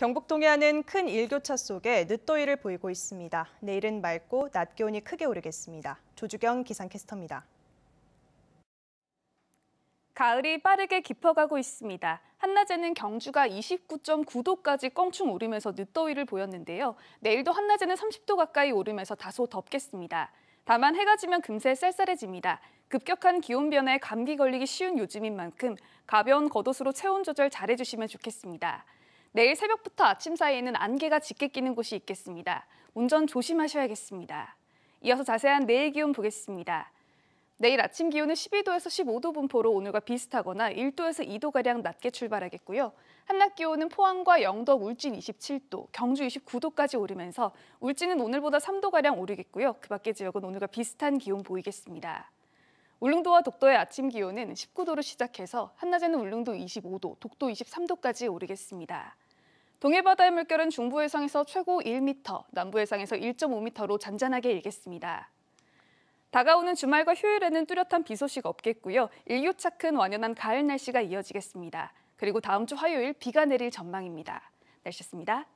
경북 동해안은 큰 일교차 속에 늦더위를 보이고 있습니다. 내일은 맑고 낮 기온이 크게 오르겠습니다. 조주경 기상캐스터입니다. 가을이 빠르게 깊어가고 있습니다. 한낮에는 경주가 29.9도까지 껑충 오르면서 늦더위를 보였는데요. 내일도 한낮에는 30도 가까이 오르면서 다소 덥겠습니다. 다만 해가 지면 금세 쌀쌀해집니다. 급격한 기온 변화에 감기 걸리기 쉬운 요즘인 만큼 가벼운 겉옷으로 체온 조절 잘해주시면 좋겠습니다. 내일 새벽부터 아침 사이에는 안개가 짙게 끼는 곳이 있겠습니다. 운전 조심하셔야겠습니다. 이어서 자세한 내일 기온 보겠습니다. 내일 아침 기온은 12도에서 15도 분포로 오늘과 비슷하거나 1도에서 2도가량 낮게 출발하겠고요. 한낮 기온은 포항과 영덕, 울진 27도, 경주 29도까지 오르면서 울진은 오늘보다 3도가량 오르겠고요. 그 밖의 지역은 오늘과 비슷한 기온 보이겠습니다. 울릉도와 독도의 아침 기온은 19도로 시작해서 한낮에는 울릉도 25도, 독도 23도까지 오르겠습니다. 동해바다의 물결은 중부 해상에서 최고 1m, 남부 해상에서 1.5m로 잔잔하게 일겠습니다. 다가오는 주말과 휴일에는 뚜렷한 비 소식 없겠고요. 일교차큰 완연한 가을 날씨가 이어지겠습니다. 그리고 다음 주 화요일 비가 내릴 전망입니다. 날씨였습니다.